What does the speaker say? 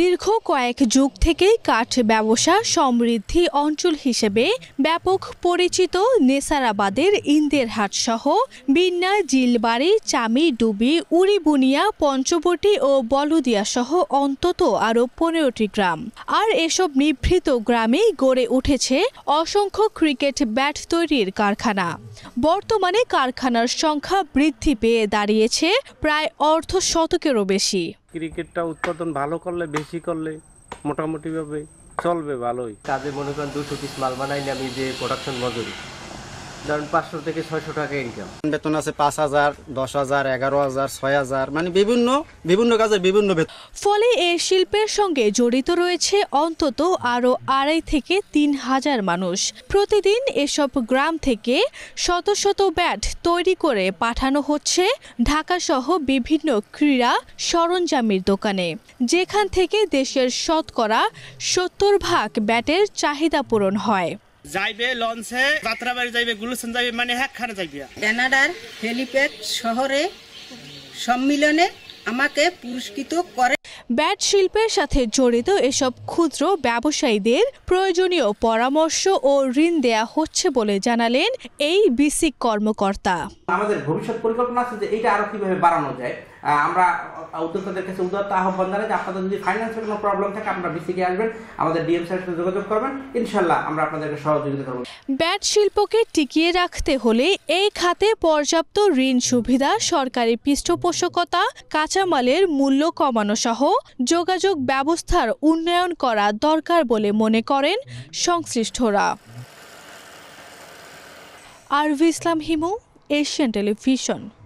দীর্ঘ কয়েক যুগ থেকেই কাঠ ব্যবসা সমৃদ্ধি অঞ্চল হিসেবে ব্যাপক পরিচিত নেসারাবাদের ইন্দেরহাট সহ বিন্না জিলবাড়ি চামি ডুবি উড়িবুনিয়া পঞ্চবটি ও বলদিয়া সহ অন্তত আরও পনেরোটি গ্রাম আর এসব নিভৃত গ্রামেই গড়ে উঠেছে অসংখ্য ক্রিকেট ব্যাট তৈরির কারখানা বর্তমানে কারখানার সংখ্যা বৃদ্ধি পেয়ে দাঁড়িয়েছে প্রায় অর্ধ শতকেরও বেশি ক্রিকেটটা উৎপাদন ভালো করলে বেশি করলে মোটামুটিভাবে চলবে ভালোই কাজে মনে করেন দুশো পিস মাল বানাইলে আমি যে প্রোডাকশন মজুরি ধরুন পাঁচশো থেকে ছয়শো টাকা ইনকাম বেতন আছে পাঁচ হাজার দশ হাজার এগারো হাজার ছয় হাজার মানে বিভিন্ন বিভিন্ন কাজের বিভিন্ন বেতন ফলে এই শিল্পের সঙ্গে জড়িত রয়েছে অন্তত আরও আড়াই থেকে তিন হাজার মানুষ প্রতিদিন এসব গ্রাম থেকে শত শত ব্যাট তৈরি করে পাঠানো হচ্ছে ঢাকাসহ বিভিন্ন ক্রীড়া সরঞ্জামের দোকানে যেখান থেকে দেশের শতকরা সত্তর ভাগ ব্যাটের চাহিদা পূরণ হয় যাইবে লঞ্চে যাত্রাবাড়ি যাইবে গুলশান যাইবে মানে হ্যাকখানে যাইবে কানাডার হেলিপ্যাড শহরে সম্মিলনে আমাকে পুরস্কৃত করে ব্যাট শিল্পের সাথে জড়িত এসব ক্ষুদ্র ব্যবসায়ীদের প্রয়োজনীয় পরামর্শ ও ঋণ দেয়া হচ্ছে বলে জানালেন এই বিসিক কর্মকর্তা আমাদের ভবিষ্যৎ পরিকল্পনা আছে যে এটা আরো কিভাবে বাড়ানো যায় আমরা উদ্যোক্তাদের কাছে উদ্যোক্তা আহ্বান জানাই যে আপনাদের যদি ফাইন্যান্সের কোনো প্রবলেম থাকে আপনারা বিসিকে আসবেন আমাদের ডিএম স্যারের সাথে যোগাযোগ করবেন ইনশাল্লাহ আমরা আপনাদেরকে সহযোগিতা করব ব্যাট শিল্পকে টিকিয়ে রাখতে হলে এই খাতে পর্যাপ্ত ঋণ সুবিধা সরকারি পৃষ্ঠপোষকতা কাঁচামালের মূল্য কমানো সহ যোগাযোগ ব্যবস্থার উন্নয়ন করা দরকার বলে মনে করেন সংশ্লিষ্টরা R V Islam Himu Asian television